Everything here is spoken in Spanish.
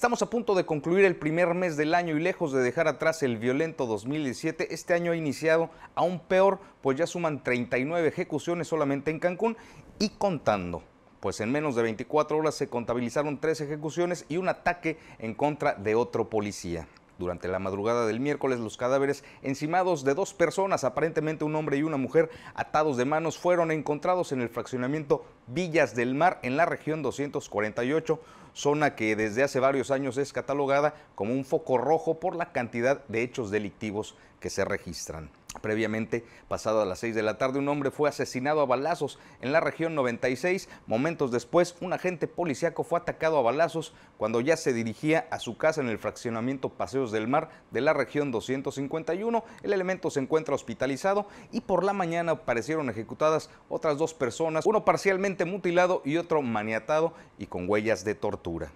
Estamos a punto de concluir el primer mes del año y lejos de dejar atrás el violento 2017, este año ha iniciado aún peor, pues ya suman 39 ejecuciones solamente en Cancún y contando. Pues en menos de 24 horas se contabilizaron tres ejecuciones y un ataque en contra de otro policía. Durante la madrugada del miércoles, los cadáveres encimados de dos personas, aparentemente un hombre y una mujer, atados de manos, fueron encontrados en el fraccionamiento Villas del Mar en la región 248, zona que desde hace varios años es catalogada como un foco rojo por la cantidad de hechos delictivos que se registran. Previamente, pasado a las 6 de la tarde, un hombre fue asesinado a balazos en la región 96. Momentos después, un agente policíaco fue atacado a balazos cuando ya se dirigía a su casa en el fraccionamiento Paseos del Mar de la región 251. El elemento se encuentra hospitalizado y por la mañana aparecieron ejecutadas otras dos personas, uno parcialmente mutilado y otro maniatado y con huellas de tortura.